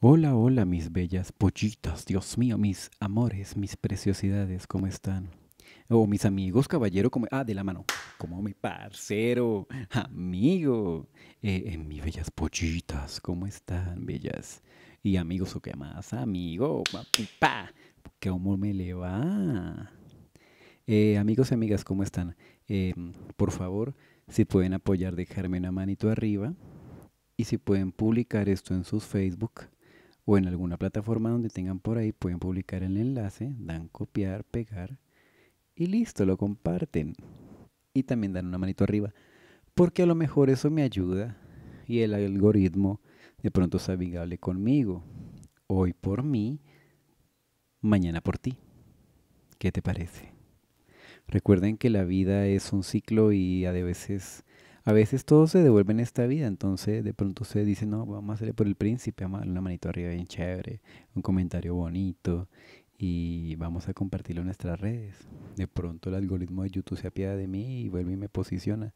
Hola, hola mis bellas pollitas, Dios mío, mis amores, mis preciosidades, ¿cómo están? O mis amigos, caballero, como... Ah, de la mano, como mi parcero, amigo. Eh, eh mis bellas pollitas, ¿cómo están, bellas? Y amigos, ¿o qué más? Amigo, ¿qué humor me le va? Eh, amigos y amigas, ¿cómo están? Eh, por favor, si pueden apoyar, dejarme una manito arriba. Y si pueden publicar esto en sus Facebook, o en alguna plataforma donde tengan por ahí, pueden publicar el enlace, dan copiar, pegar y listo, lo comparten. Y también dan una manito arriba, porque a lo mejor eso me ayuda y el algoritmo de pronto es amigable conmigo. Hoy por mí, mañana por ti. ¿Qué te parece? Recuerden que la vida es un ciclo y a veces a veces todo se devuelve en esta vida, entonces de pronto se dice, no, vamos a hacerle por el príncipe, a una manito arriba bien chévere, un comentario bonito y vamos a compartirlo en nuestras redes. De pronto el algoritmo de YouTube se apiada de mí y vuelve y me posiciona.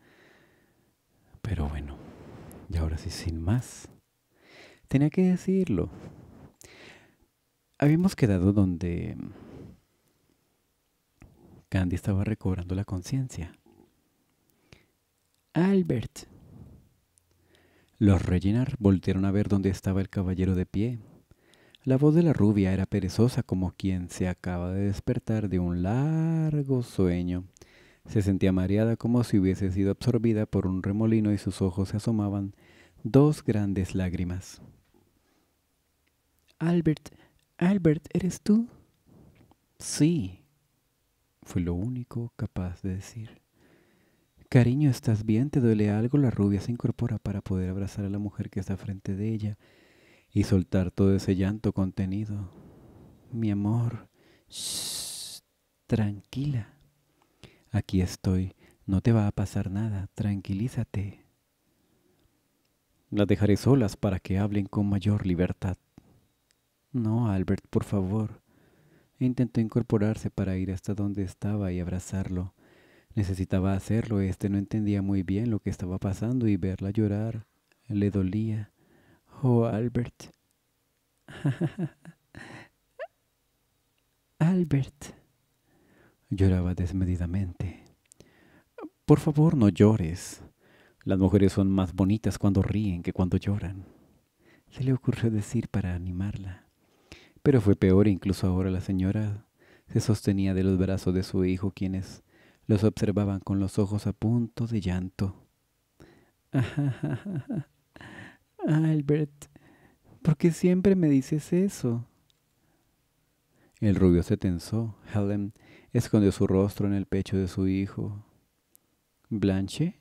Pero bueno, y ahora sí, sin más. Tenía que decirlo. Habíamos quedado donde Candy estaba recobrando la conciencia. Albert. Los rellenar voltearon a ver dónde estaba el caballero de pie. La voz de la rubia era perezosa como quien se acaba de despertar de un largo sueño. Se sentía mareada como si hubiese sido absorbida por un remolino y sus ojos se asomaban dos grandes lágrimas. Albert, Albert, ¿eres tú? Sí, fue lo único capaz de decir. Cariño, ¿estás bien? ¿Te duele algo? La rubia se incorpora para poder abrazar a la mujer que está frente de ella y soltar todo ese llanto contenido. Mi amor, tranquila. Aquí estoy. No te va a pasar nada. Tranquilízate. Las dejaré solas para que hablen con mayor libertad. No, Albert, por favor. Intentó incorporarse para ir hasta donde estaba y abrazarlo Necesitaba hacerlo, este no entendía muy bien lo que estaba pasando y verla llorar le dolía. Oh, Albert. Albert. Lloraba desmedidamente. Por favor, no llores. Las mujeres son más bonitas cuando ríen que cuando lloran. Se le ocurrió decir para animarla. Pero fue peor, incluso ahora la señora se sostenía de los brazos de su hijo, quienes los observaban con los ojos a punto de llanto. Albert, ¿por qué siempre me dices eso? El rubio se tensó. Helen escondió su rostro en el pecho de su hijo. ¿Blanche?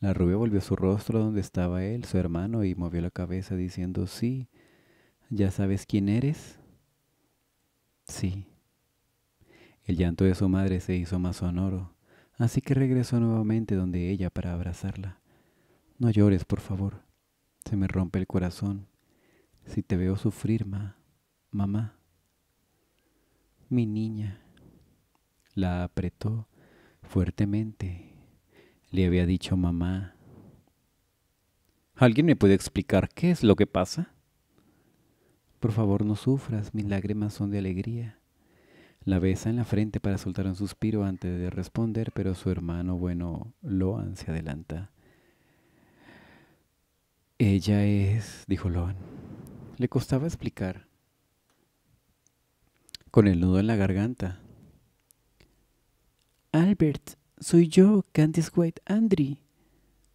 La rubia volvió su rostro donde estaba él, su hermano, y movió la cabeza diciendo, sí, ¿ya sabes quién eres? Sí. El llanto de su madre se hizo más sonoro, así que regresó nuevamente donde ella para abrazarla. No llores, por favor. Se me rompe el corazón. Si te veo sufrir, ma, mamá. Mi niña. La apretó fuertemente. Le había dicho mamá. ¿Alguien me puede explicar qué es lo que pasa? Por favor, no sufras, mis lágrimas son de alegría. La besa en la frente para soltar un suspiro antes de responder, pero su hermano bueno Loan se adelanta. Ella es, dijo Loan. Le costaba explicar. Con el nudo en la garganta. Albert, soy yo, Candice White Andri.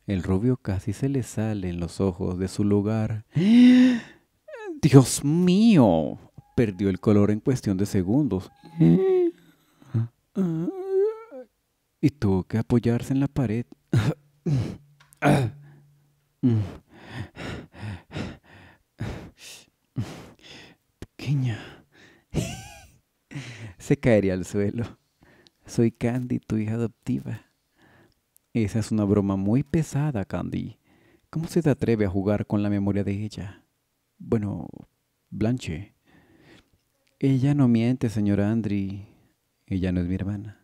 El rubio casi se le sale en los ojos de su lugar. ¡Dios mío! perdió el color en cuestión de segundos. Y tuvo que apoyarse en la pared. Pequeña. Se caería al suelo. Soy Candy, tu hija adoptiva. Esa es una broma muy pesada, Candy. ¿Cómo se te atreve a jugar con la memoria de ella? Bueno, Blanche. Ella no miente, señor Andry. Ella no es mi hermana,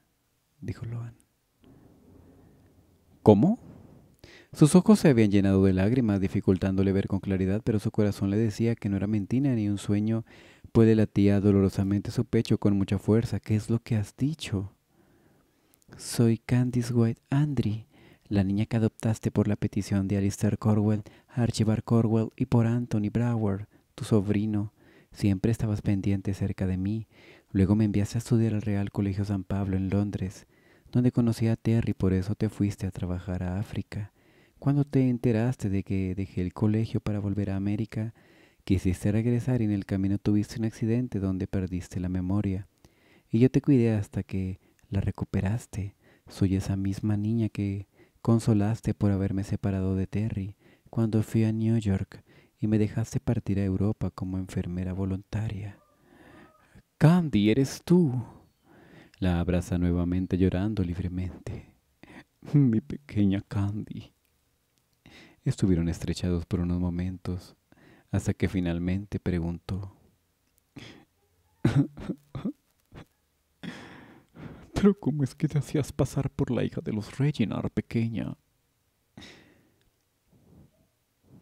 dijo Loan. ¿Cómo? Sus ojos se habían llenado de lágrimas, dificultándole ver con claridad, pero su corazón le decía que no era mentira ni un sueño, puede latir latía dolorosamente su pecho con mucha fuerza. ¿Qué es lo que has dicho? Soy Candice White Andry, la niña que adoptaste por la petición de Alistair Corwell, Archibald Corwell y por Anthony Brower, tu sobrino. Siempre estabas pendiente cerca de mí. Luego me enviaste a estudiar al Real Colegio San Pablo en Londres, donde conocí a Terry, por eso te fuiste a trabajar a África. Cuando te enteraste de que dejé el colegio para volver a América, quisiste regresar y en el camino tuviste un accidente donde perdiste la memoria. Y yo te cuidé hasta que la recuperaste. Soy esa misma niña que consolaste por haberme separado de Terry cuando fui a New York me dejaste partir a Europa como enfermera voluntaria. Candy, eres tú. La abraza nuevamente llorando libremente. Mi pequeña Candy. Estuvieron estrechados por unos momentos hasta que finalmente preguntó. Pero ¿cómo es que te hacías pasar por la hija de los Reginar, pequeña?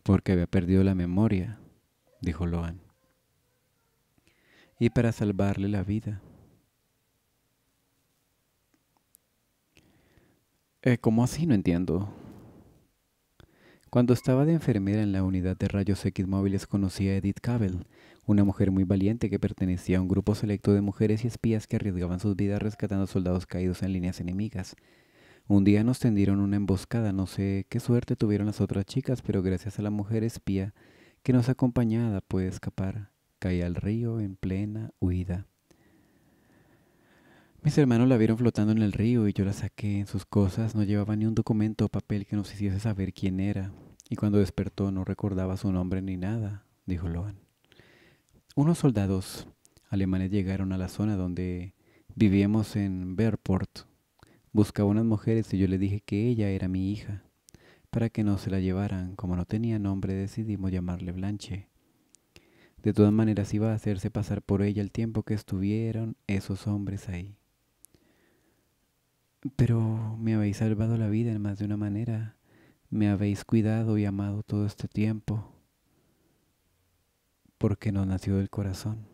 porque había perdido la memoria, dijo Loan, y para salvarle la vida. Eh, ¿Cómo así? No entiendo. Cuando estaba de enfermera en la unidad de rayos X móviles conocí a Edith Cavell, una mujer muy valiente que pertenecía a un grupo selecto de mujeres y espías que arriesgaban sus vidas rescatando soldados caídos en líneas enemigas. Un día nos tendieron una emboscada, no sé qué suerte tuvieron las otras chicas, pero gracias a la mujer espía que nos acompañaba pude escapar. Caí al río en plena huida. Mis hermanos la vieron flotando en el río y yo la saqué en sus cosas. No llevaba ni un documento o papel que nos hiciese saber quién era. Y cuando despertó no recordaba su nombre ni nada, dijo Loan. Unos soldados alemanes llegaron a la zona donde vivíamos en Verport Buscaba unas mujeres y yo le dije que ella era mi hija. Para que no se la llevaran, como no tenía nombre, decidimos llamarle Blanche. De todas maneras iba a hacerse pasar por ella el tiempo que estuvieron esos hombres ahí. Pero me habéis salvado la vida en más de una manera. Me habéis cuidado y amado todo este tiempo. Porque nos nació del corazón.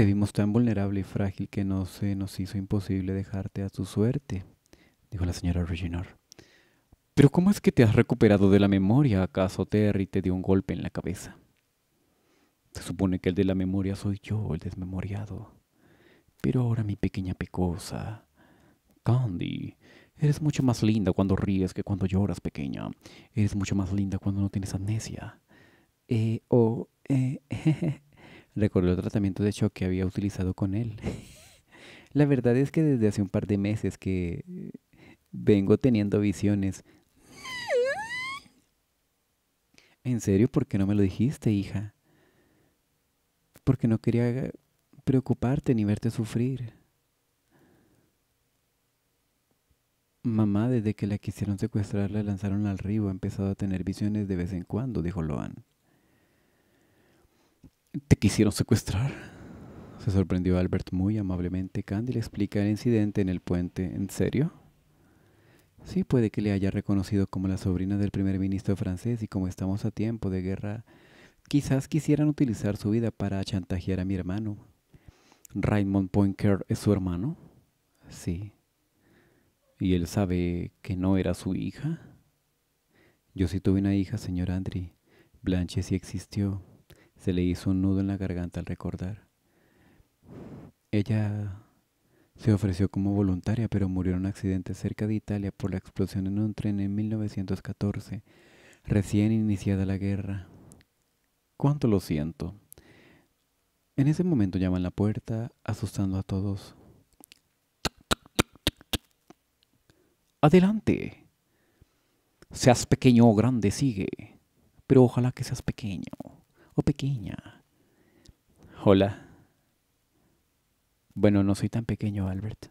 Te vimos tan vulnerable y frágil que no se nos hizo imposible dejarte a tu suerte, dijo la señora Reginor. Pero ¿cómo es que te has recuperado de la memoria? ¿Acaso Terry te dio un golpe en la cabeza? Se supone que el de la memoria soy yo, el desmemoriado. Pero ahora mi pequeña pecosa. Candy, eres mucho más linda cuando ríes que cuando lloras, pequeña. Eres mucho más linda cuando no tienes amnesia. Eh, oh, eh, Recordó el tratamiento de shock que había utilizado con él. La verdad es que desde hace un par de meses que eh, vengo teniendo visiones. ¿En serio? ¿Por qué no me lo dijiste, hija? Porque no quería eh, preocuparte ni verte sufrir. Mamá, desde que la quisieron secuestrar, la lanzaron al río, ha empezado a tener visiones de vez en cuando, dijo Loan. Te quisieron secuestrar. Se sorprendió Albert muy amablemente. Candy le explica el incidente en el puente. ¿En serio? Sí, puede que le haya reconocido como la sobrina del primer ministro francés y como estamos a tiempo de guerra, quizás quisieran utilizar su vida para chantajear a mi hermano. ¿Raymond Poincar es su hermano? Sí. ¿Y él sabe que no era su hija? Yo sí tuve una hija, señor Andri. Blanche sí existió. Se le hizo un nudo en la garganta al recordar. Ella se ofreció como voluntaria, pero murió en un accidente cerca de Italia por la explosión en un tren en 1914, recién iniciada la guerra. Cuánto lo siento. En ese momento llaman la puerta, asustando a todos. Adelante. Seas pequeño o grande, sigue. Pero ojalá que seas pequeño pequeña? Hola. Bueno, no soy tan pequeño, Albert.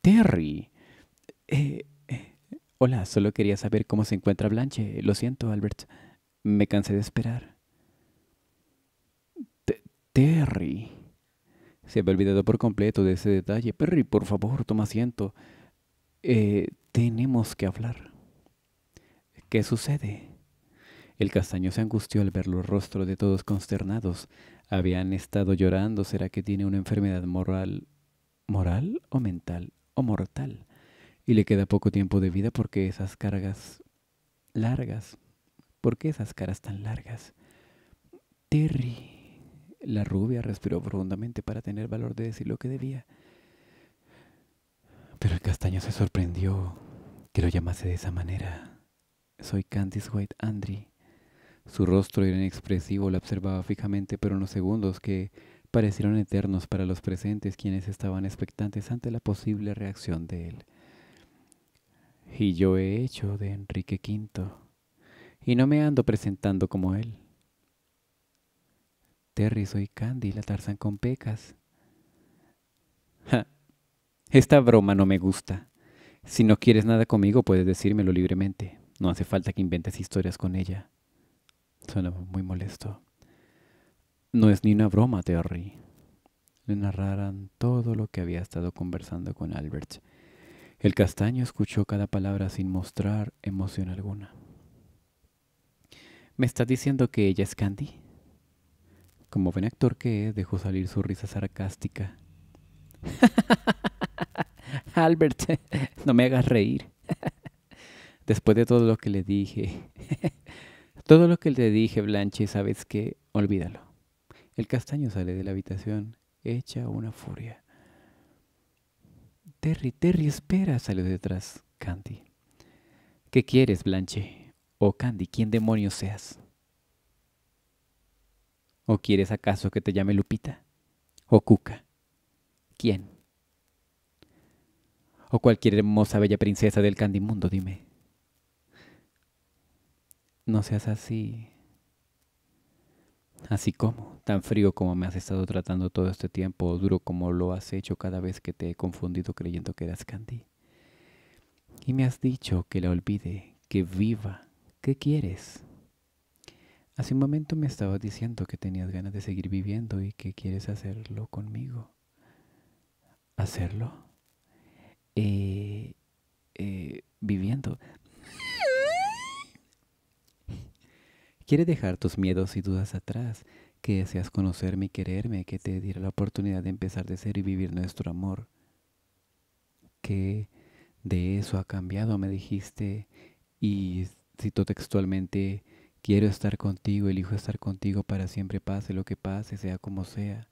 Terry. Eh, eh, hola, solo quería saber cómo se encuentra Blanche. Lo siento, Albert. Me cansé de esperar. Terry. Se había olvidado por completo de ese detalle. Perry, por favor, toma asiento. Eh, tenemos que hablar. ¿Qué sucede? El castaño se angustió al ver los rostros de todos consternados. Habían estado llorando. ¿Será que tiene una enfermedad moral, moral o mental o mortal? Y le queda poco tiempo de vida porque esas cargas largas. ¿Por qué esas caras tan largas? Terry. La rubia respiró profundamente para tener valor de decir lo que debía. Pero el castaño se sorprendió que lo llamase de esa manera. Soy Candice White Andry. Su rostro era inexpresivo, la observaba fijamente por unos segundos que parecieron eternos para los presentes quienes estaban expectantes ante la posible reacción de él. Y yo he hecho de Enrique V, y no me ando presentando como él. Terry, soy Candy, la tarzan con pecas. esta broma no me gusta. Si no quieres nada conmigo, puedes decírmelo libremente. No hace falta que inventes historias con ella. Suena muy molesto. No es ni una broma, Terry. Le narraron todo lo que había estado conversando con Albert. El castaño escuchó cada palabra sin mostrar emoción alguna. ¿Me estás diciendo que ella es Candy? Como buen actor que es, dejó salir su risa sarcástica. Albert, no me hagas reír. Después de todo lo que le dije, todo lo que te dije, Blanche, sabes que olvídalo. El castaño sale de la habitación, hecha una furia. Terry, Terry, espera, sale detrás Candy. ¿Qué quieres, Blanche? O Candy, ¿quién demonios seas? ¿O quieres acaso que te llame Lupita? ¿O Cuca? ¿Quién? ¿O cualquier hermosa bella princesa del Candy Mundo, dime? No seas así. Así como, tan frío como me has estado tratando todo este tiempo, duro como lo has hecho cada vez que te he confundido creyendo que eras Candy. Y me has dicho que la olvide, que viva. ¿Qué quieres? Hace un momento me estabas diciendo que tenías ganas de seguir viviendo y que quieres hacerlo conmigo. ¿Hacerlo? Eh, eh, viviendo. Quiere dejar tus miedos y dudas atrás, que deseas conocerme y quererme, que te diera la oportunidad de empezar de ser y vivir nuestro amor. Que de eso ha cambiado, me dijiste, y cito textualmente, quiero estar contigo, elijo estar contigo para siempre, pase lo que pase, sea como sea.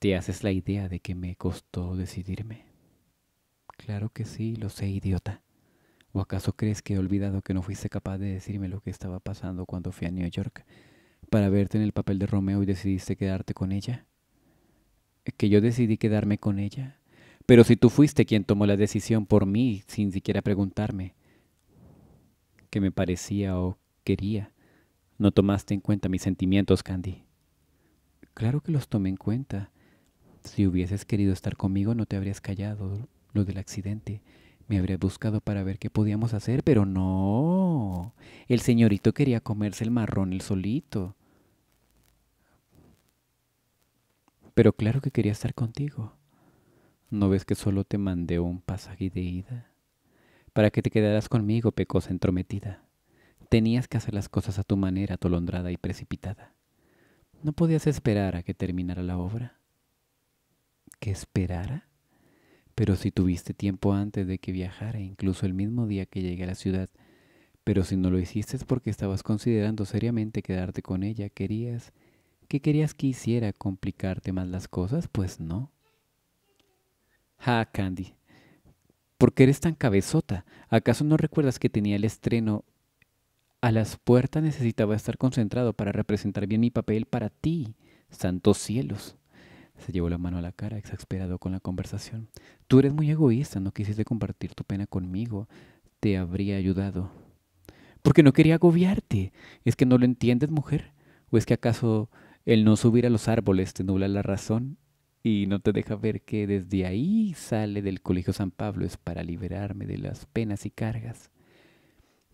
¿Te haces la idea de que me costó decidirme? Claro que sí, lo sé, idiota. ¿O acaso crees que he olvidado que no fuiste capaz de decirme lo que estaba pasando cuando fui a New York para verte en el papel de Romeo y decidiste quedarte con ella? ¿Que yo decidí quedarme con ella? Pero si tú fuiste quien tomó la decisión por mí sin siquiera preguntarme qué me parecía o quería, no tomaste en cuenta mis sentimientos, Candy. Claro que los tomé en cuenta. Si hubieses querido estar conmigo no te habrías callado lo del accidente me habría buscado para ver qué podíamos hacer, pero no. El señorito quería comerse el marrón el solito. Pero claro que quería estar contigo. ¿No ves que solo te mandé un pasaje de ida? Para que te quedaras conmigo, pecosa entrometida. Tenías que hacer las cosas a tu manera, atolondrada y precipitada. No podías esperar a que terminara la obra. ¿Que esperara? Pero si tuviste tiempo antes de que viajara, incluso el mismo día que llegué a la ciudad, pero si no lo hiciste es porque estabas considerando seriamente quedarte con ella, querías, ¿qué querías que hiciera? ¿Complicarte más las cosas? Pues no. Ja, ah, Candy, ¿por qué eres tan cabezota? ¿Acaso no recuerdas que tenía el estreno a las puertas? Necesitaba estar concentrado para representar bien mi papel para ti, santos cielos. Se llevó la mano a la cara, exasperado con la conversación. Tú eres muy egoísta, no quisiste compartir tu pena conmigo. Te habría ayudado. Porque no quería agobiarte. ¿Es que no lo entiendes, mujer? ¿O es que acaso el no subir a los árboles te nubla la razón y no te deja ver que desde ahí sale del Colegio San Pablo es para liberarme de las penas y cargas?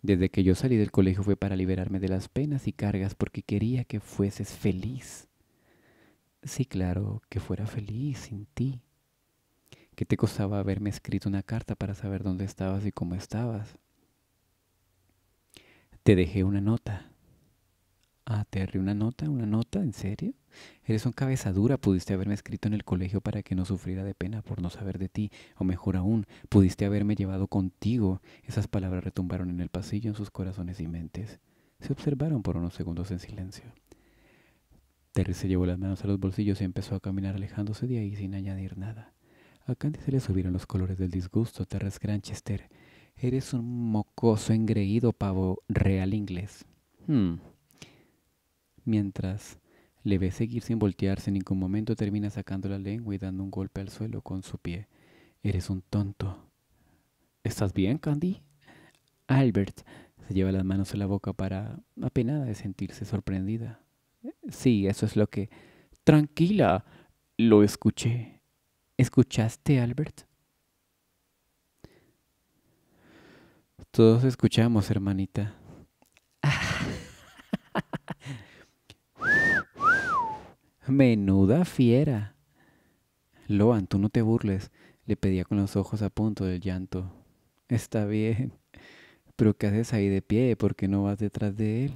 Desde que yo salí del colegio fue para liberarme de las penas y cargas porque quería que fueses feliz. Sí, claro, que fuera feliz sin ti. ¿Qué te costaba haberme escrito una carta para saber dónde estabas y cómo estabas? Te dejé una nota. Ah, te una nota, una nota, ¿en serio? Eres un cabezadura, pudiste haberme escrito en el colegio para que no sufriera de pena por no saber de ti, o mejor aún, pudiste haberme llevado contigo. Esas palabras retumbaron en el pasillo en sus corazones y mentes. Se observaron por unos segundos en silencio. Terry se llevó las manos a los bolsillos y empezó a caminar alejándose de ahí sin añadir nada. A Candy se le subieron los colores del disgusto. Terry Granchester, eres un mocoso engreído pavo real inglés. Hmm. Mientras le ve seguir sin voltearse en ningún momento, termina sacando la lengua y dando un golpe al suelo con su pie. Eres un tonto. ¿Estás bien, Candy? Albert se lleva las manos a la boca para apenada de sentirse sorprendida. Sí, eso es lo que... Tranquila, lo escuché. ¿Escuchaste, Albert? Todos escuchamos, hermanita. Menuda fiera. Loan, tú no te burles, le pedía con los ojos a punto del llanto. Está bien, pero ¿qué haces ahí de pie? ¿Por qué no vas detrás de él?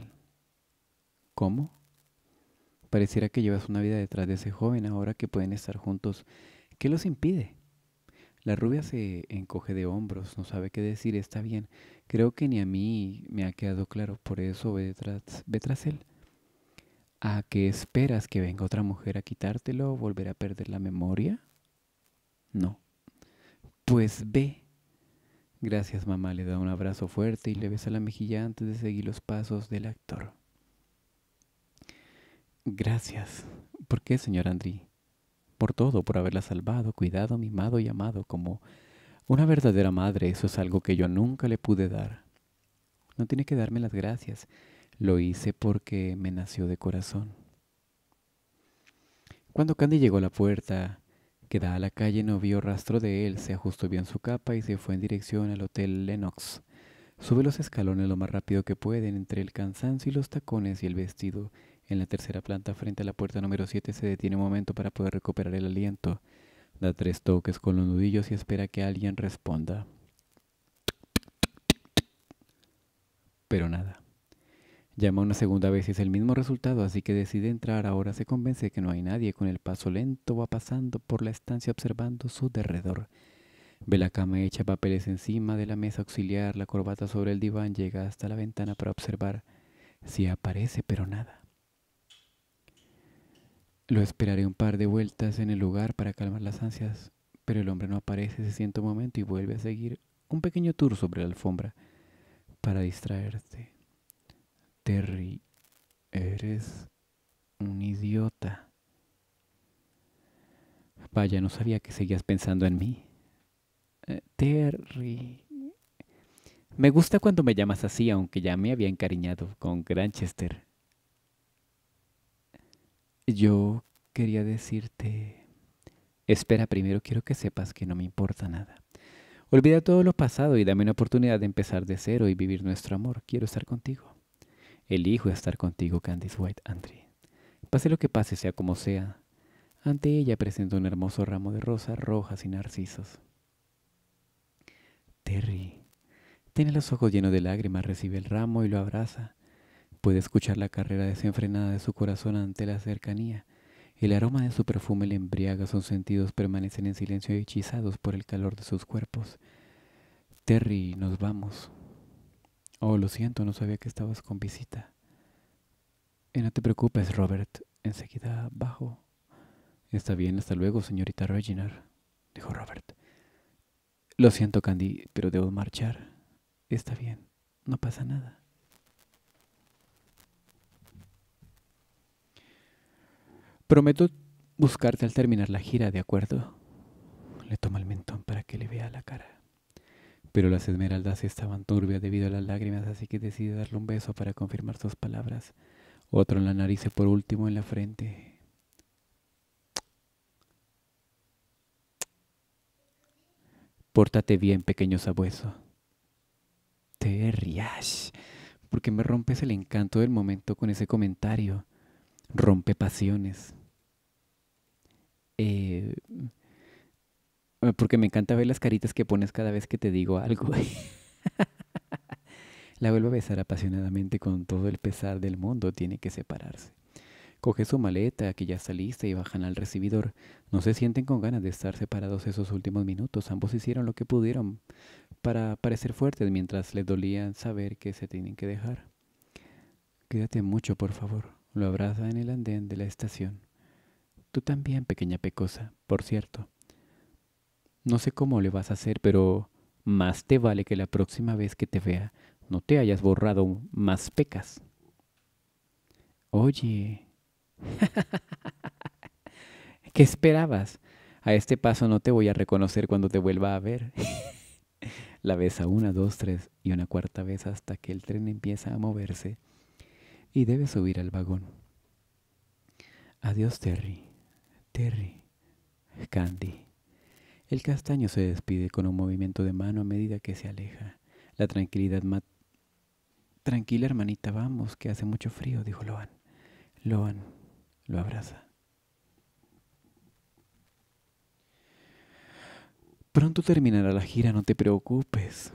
¿Cómo? Pareciera que llevas una vida detrás de ese joven ahora que pueden estar juntos. ¿Qué los impide? La rubia se encoge de hombros, no sabe qué decir, está bien. Creo que ni a mí me ha quedado claro, por eso ve tras, ve tras él. ¿A qué esperas que venga otra mujer a quitártelo, volver a perder la memoria? No. Pues ve. Gracias, mamá, le da un abrazo fuerte y le besa la mejilla antes de seguir los pasos del actor. Gracias. ¿Por qué, señor Andri? Por todo, por haberla salvado, cuidado, mimado y amado como una verdadera madre. Eso es algo que yo nunca le pude dar. No tiene que darme las gracias. Lo hice porque me nació de corazón. Cuando Candy llegó a la puerta que da a la calle no vio rastro de él, se ajustó bien su capa y se fue en dirección al Hotel Lennox. Sube los escalones lo más rápido que pueden entre el cansancio y los tacones y el vestido en la tercera planta, frente a la puerta número 7, se detiene un momento para poder recuperar el aliento. Da tres toques con los nudillos y espera que alguien responda. Pero nada. Llama una segunda vez y es el mismo resultado, así que decide entrar. Ahora se convence que no hay nadie. Con el paso lento va pasando por la estancia observando su derredor. Ve la cama hecha papeles encima de la mesa auxiliar, la corbata sobre el diván, llega hasta la ventana para observar si aparece, pero nada. Lo esperaré un par de vueltas en el lugar para calmar las ansias, pero el hombre no aparece, se siente un momento y vuelve a seguir un pequeño tour sobre la alfombra para distraerte. Terry, eres un idiota. Vaya, no sabía que seguías pensando en mí. Eh, Terry. Me gusta cuando me llamas así, aunque ya me había encariñado con Granchester. Yo quería decirte, espera primero, quiero que sepas que no me importa nada. Olvida todo lo pasado y dame una oportunidad de empezar de cero y vivir nuestro amor. Quiero estar contigo. Elijo estar contigo, Candice White Andre. Pase lo que pase, sea como sea. Ante ella presenta un hermoso ramo de rosas rojas y narcisos. Terry, tiene los ojos llenos de lágrimas, recibe el ramo y lo abraza. Puede escuchar la carrera desenfrenada de su corazón ante la cercanía. El aroma de su perfume le embriaga, sus sentidos permanecen en silencio hechizados por el calor de sus cuerpos. Terry, nos vamos. Oh, lo siento, no sabía que estabas con visita. Eh, no te preocupes, Robert. Enseguida bajo. Está bien, hasta luego, señorita Reginald, dijo Robert. Lo siento, Candy, pero debo marchar. Está bien, no pasa nada. Prometo buscarte al terminar la gira, ¿de acuerdo? Le toma el mentón para que le vea la cara. Pero las esmeraldas estaban turbias debido a las lágrimas, así que decide darle un beso para confirmar sus palabras. Otro en la nariz y por último en la frente. Pórtate bien, pequeño sabueso. Te rías, porque me rompes el encanto del momento con ese comentario. Rompe pasiones. Eh, porque me encanta ver las caritas que pones cada vez que te digo algo. La vuelvo a besar apasionadamente con todo el pesar del mundo. Tiene que separarse. Coge su maleta, que ya saliste y bajan al recibidor. No se sienten con ganas de estar separados esos últimos minutos. Ambos hicieron lo que pudieron para parecer fuertes mientras les dolía saber que se tienen que dejar. Quédate mucho, por favor. Lo abraza en el andén de la estación. Tú también, pequeña pecosa, por cierto. No sé cómo le vas a hacer, pero más te vale que la próxima vez que te vea no te hayas borrado más pecas. Oye. ¿Qué esperabas? A este paso no te voy a reconocer cuando te vuelva a ver. la a una, dos, tres y una cuarta vez hasta que el tren empieza a moverse y debe subir al vagón. Adiós, Terry. Terry, Candy. El castaño se despide con un movimiento de mano a medida que se aleja. La tranquilidad Tranquila, hermanita, vamos, que hace mucho frío, dijo Loan. Loan lo abraza. Pronto terminará la gira, no te preocupes.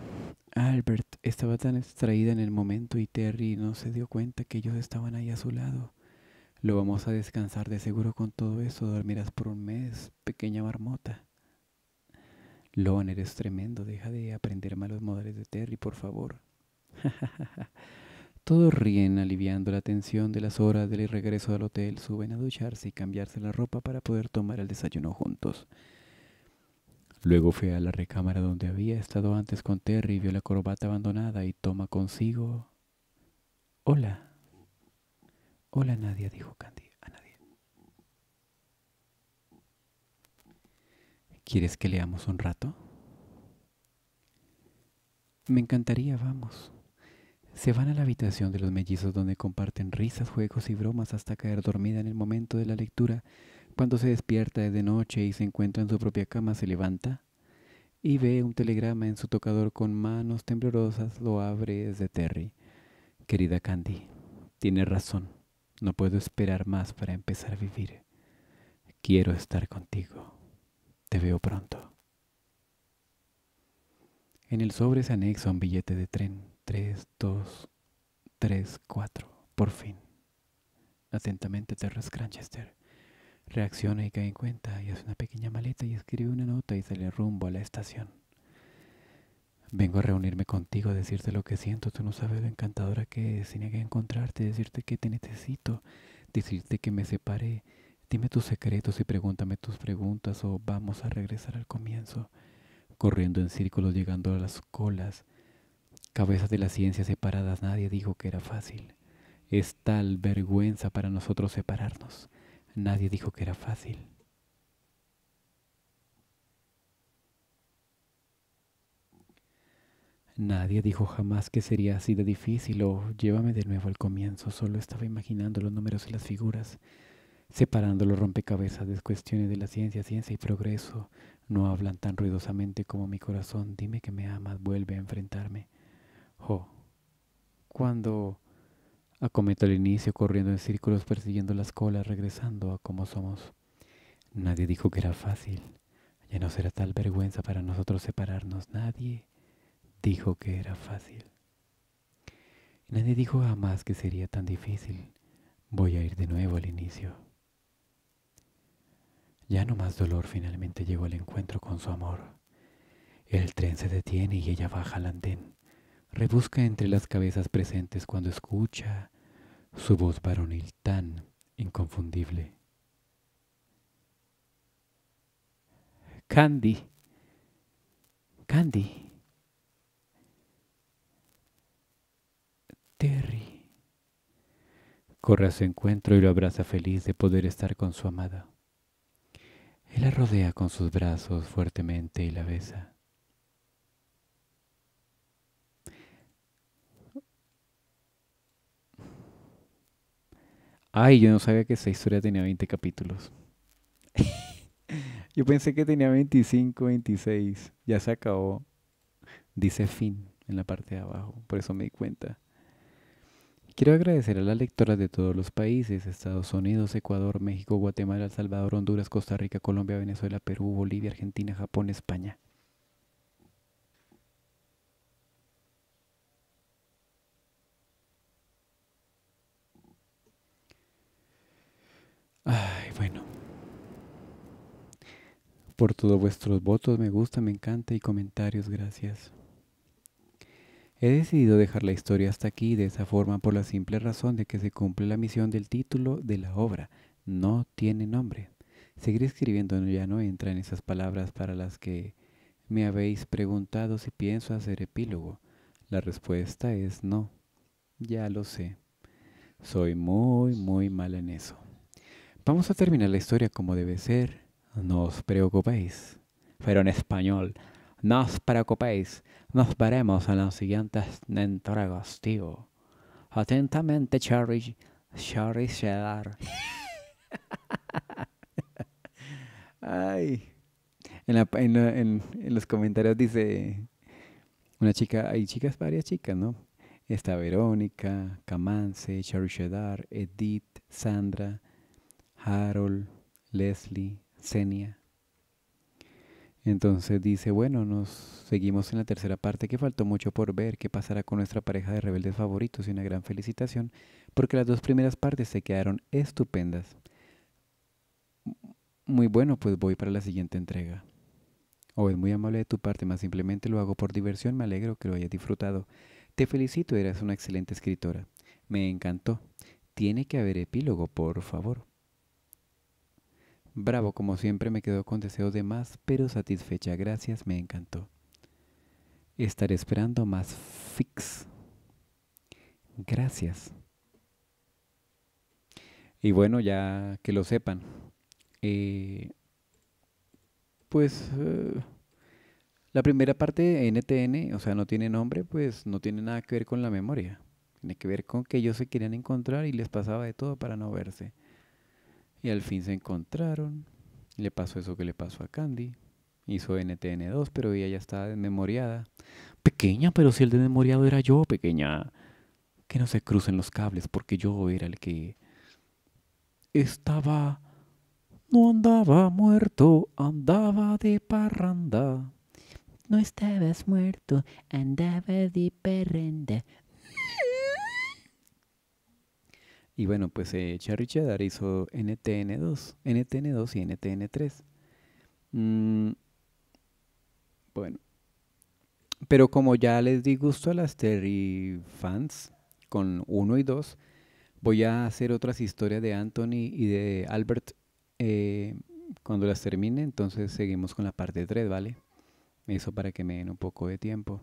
Albert estaba tan extraída en el momento y Terry no se dio cuenta que ellos estaban ahí a su lado. Lo vamos a descansar de seguro con todo eso. Dormirás por un mes, pequeña marmota. Loner eres tremendo. Deja de aprender malos modales de Terry, por favor. Todos ríen, aliviando la tensión de las horas del regreso al hotel. Suben a ducharse y cambiarse la ropa para poder tomar el desayuno juntos. Luego fue a la recámara donde había estado antes con Terry, vio la corbata abandonada y toma consigo. Hola. Hola nadie, dijo Candy a nadie. ¿Quieres que leamos un rato? Me encantaría, vamos. Se van a la habitación de los mellizos donde comparten risas, juegos y bromas hasta caer dormida en el momento de la lectura. Cuando se despierta de noche y se encuentra en su propia cama, se levanta y ve un telegrama en su tocador con manos temblorosas. Lo abre es de Terry. Querida Candy, tiene razón. No puedo esperar más para empezar a vivir. Quiero estar contigo. Te veo pronto. En el sobre se anexa un billete de tren. Tres, dos, tres, cuatro. Por fin. Atentamente Terrence Cranchester. Reacciona y cae en cuenta y hace una pequeña maleta y escribe una nota y sale rumbo a la estación. Vengo a reunirme contigo, a decirte lo que siento. Tú no sabes lo encantadora que es. Tenía que encontrarte, decirte que te necesito, decirte que me separé. Dime tus secretos y pregúntame tus preguntas o vamos a regresar al comienzo. Corriendo en círculos, llegando a las colas. Cabezas de la ciencia separadas, nadie dijo que era fácil. Es tal vergüenza para nosotros separarnos. Nadie dijo que era fácil. Nadie dijo jamás que sería así de difícil o llévame de nuevo al comienzo. Solo estaba imaginando los números y las figuras, separando los rompecabezas de cuestiones de la ciencia, ciencia y progreso. No hablan tan ruidosamente como mi corazón. Dime que me amas, vuelve a enfrentarme. Oh, cuando acometo el inicio corriendo en círculos, persiguiendo las colas, regresando a como somos. Nadie dijo que era fácil. Ya no será tal vergüenza para nosotros separarnos. Nadie dijo que era fácil. nadie dijo jamás que sería tan difícil. Voy a ir de nuevo al inicio. Ya no más dolor finalmente llegó al encuentro con su amor. El tren se detiene y ella baja al andén. Rebusca entre las cabezas presentes cuando escucha su voz varonil tan inconfundible. Candy, Candy, Terry. Corre a su encuentro y lo abraza feliz de poder estar con su amada. Él la rodea con sus brazos fuertemente y la besa. Ay, yo no sabía que esa historia tenía 20 capítulos. yo pensé que tenía 25, 26. Ya se acabó. Dice fin en la parte de abajo, por eso me di cuenta. Quiero agradecer a las lectoras de todos los países, Estados Unidos, Ecuador, México, Guatemala, El Salvador, Honduras, Costa Rica, Colombia, Venezuela, Perú, Bolivia, Argentina, Japón, España. Ay, bueno. Por todos vuestros votos, me gusta, me encanta y comentarios, gracias. He decidido dejar la historia hasta aquí de esa forma por la simple razón de que se cumple la misión del título de la obra. No tiene nombre. Seguir escribiendo ya no entra en esas palabras para las que me habéis preguntado si pienso hacer epílogo. La respuesta es no. Ya lo sé. Soy muy, muy mal en eso. Vamos a terminar la historia como debe ser. No os preocupéis. Pero en español. No os preocupéis, nos veremos en los siguientes entregas, tío. Atentamente, Charlie, Shadar! Ay. En, en, los comentarios dice una chica, hay chicas, varias chicas, ¿no? Está Verónica, Camance, Charlie Shadar, Edith, Sandra, Harold, Leslie, Senia. Entonces dice, bueno, nos seguimos en la tercera parte que faltó mucho por ver qué pasará con nuestra pareja de rebeldes favoritos y una gran felicitación, porque las dos primeras partes se quedaron estupendas. Muy bueno, pues voy para la siguiente entrega. oh, es muy amable de tu parte, más simplemente lo hago por diversión, me alegro que lo hayas disfrutado. Te felicito, eres una excelente escritora. Me encantó. Tiene que haber epílogo, por favor. Bravo, como siempre me quedo con deseo de más, pero satisfecha. Gracias, me encantó. Estaré esperando más fix. Gracias. Y bueno, ya que lo sepan, eh, pues eh, la primera parte NTN, o sea, no tiene nombre, pues no tiene nada que ver con la memoria. Tiene que ver con que ellos se querían encontrar y les pasaba de todo para no verse. Y al fin se encontraron. Le pasó eso que le pasó a Candy. Hizo NTN2, pero ella ya estaba desmemoriada. Pequeña, pero si el desmemoriado era yo, pequeña. Que no se crucen los cables, porque yo era el que estaba. No andaba muerto, andaba de parranda. No estabas muerto, andaba de perranda. Y bueno, pues eh, Cherry Cheddar hizo NTN2, NTN2 y NTN3. Mm, bueno. Pero como ya les di gusto a las Terry fans con 1 y 2, voy a hacer otras historias de Anthony y de Albert eh, cuando las termine. Entonces seguimos con la parte 3, ¿vale? Eso para que me den un poco de tiempo.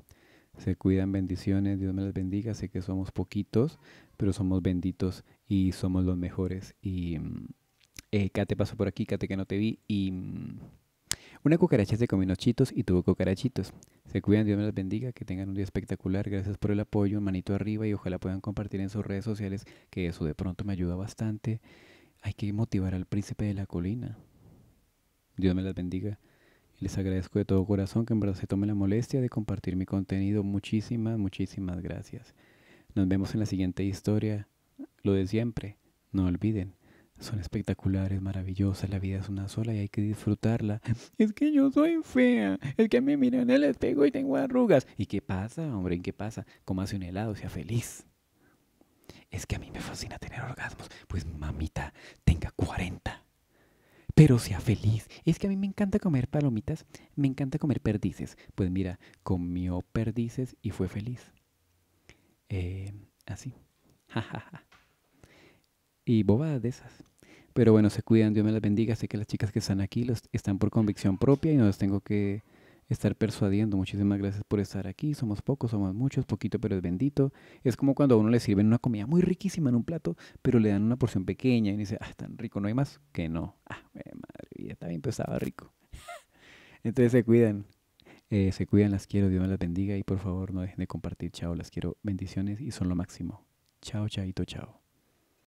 Se cuidan bendiciones, Dios me las bendiga. Sé que somos poquitos, pero somos benditos y somos los mejores. Y mm, eh, Kate pasó por aquí, Cate que no te vi. Y mm, una cucaracha se comió chitos y tuvo cucarachitos. Se cuidan, Dios me las bendiga, que tengan un día espectacular. Gracias por el apoyo, manito arriba y ojalá puedan compartir en sus redes sociales, que eso de pronto me ayuda bastante. Hay que motivar al príncipe de la colina. Dios me las bendiga. Les agradezco de todo corazón que en verdad se tome la molestia de compartir mi contenido. Muchísimas, muchísimas gracias. Nos vemos en la siguiente historia. Lo de siempre, no olviden. Son espectaculares, maravillosas, la vida es una sola y hay que disfrutarla. Es que yo soy fea, es que me miran el espejo y tengo arrugas. ¿Y qué pasa, hombre? ¿Y qué pasa? hace un helado, sea feliz. Es que a mí me fascina tener orgasmos. Pues mamita, tenga 40 pero sea feliz. Es que a mí me encanta comer palomitas, me encanta comer perdices. Pues mira, comió perdices y fue feliz. Eh, así. y bobadas de esas. Pero bueno, se cuidan, Dios me las bendiga. Sé que las chicas que están aquí los, están por convicción propia y no las tengo que estar persuadiendo. Muchísimas gracias por estar aquí. Somos pocos, somos muchos, poquito pero es bendito. Es como cuando a uno le sirven una comida muy riquísima en un plato, pero le dan una porción pequeña y dice, ah, tan rico, no hay más. Que no. Ah, madre mía, está bien estaba rico. Entonces se cuidan. Eh, se cuidan, las quiero, Dios me las bendiga y por favor no dejen de compartir. Chao, las quiero, bendiciones y son lo máximo. Chao, chaito, chao.